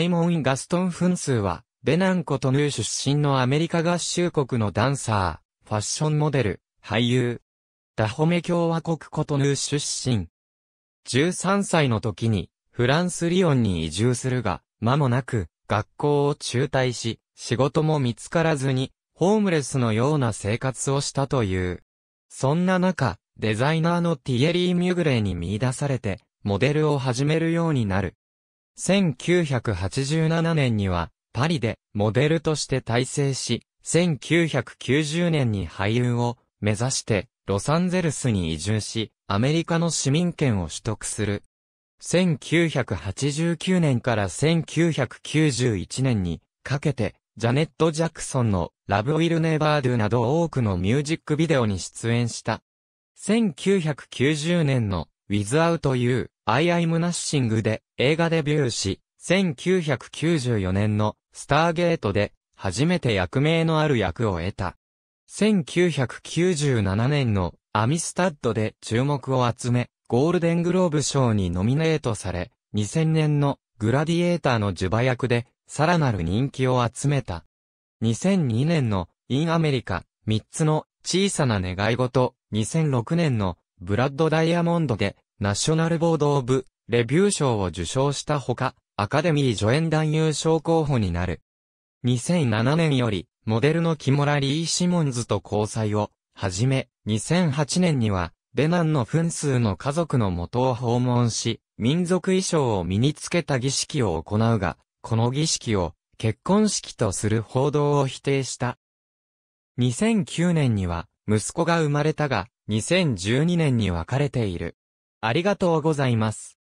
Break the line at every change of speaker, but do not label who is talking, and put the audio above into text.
イモン・ガストン・フンスーは、ベナンコトヌー出身のアメリカ合衆国のダンサー、ファッションモデル、俳優。ダホメ共和国コトヌー出身。13歳の時に、フランスリヨンに移住するが、間もなく、学校を中退し、仕事も見つからずに、ホームレスのような生活をしたという。そんな中、デザイナーのティエリー・ミュグレーに見出されて、モデルを始めるようになる。1987年には、パリで、モデルとして大成し、1990年に俳優を目指して、ロサンゼルスに移住し、アメリカの市民権を取得する。1989年から1991年にかけて、ジャネット・ジャクソンのラブ・ウィル・ネバー・ドゥなど多くのミュージックビデオに出演した。1990年の Without You, I Am Nothing で映画デビューし、1994年のスターゲートで初めて役名のある役を得た。1997年のアミスタッドで注目を集め、ゴールデングローブ賞にノミネートされ、2000年のグラディエーターのジュバ役でさらなる人気を集めた。2002年のインアメリカ3つの小さな願い事、2006年のブラッドダイヤモンドでナショナルボードオブレビュー賞を受賞したほか、アカデミー助演男優賞候補になる。2007年より、モデルのキモラ・リー・シモンズと交際を、はじめ、2008年には、ベナンの分数の家族の元を訪問し、民族衣装を身につけた儀式を行うが、この儀式を、結婚式とする報道を否定した。2009年には、息子が生まれたが、2012年に別れている。ありがとうございます。